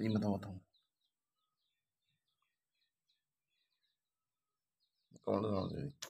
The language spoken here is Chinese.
你们懂不懂？搞这东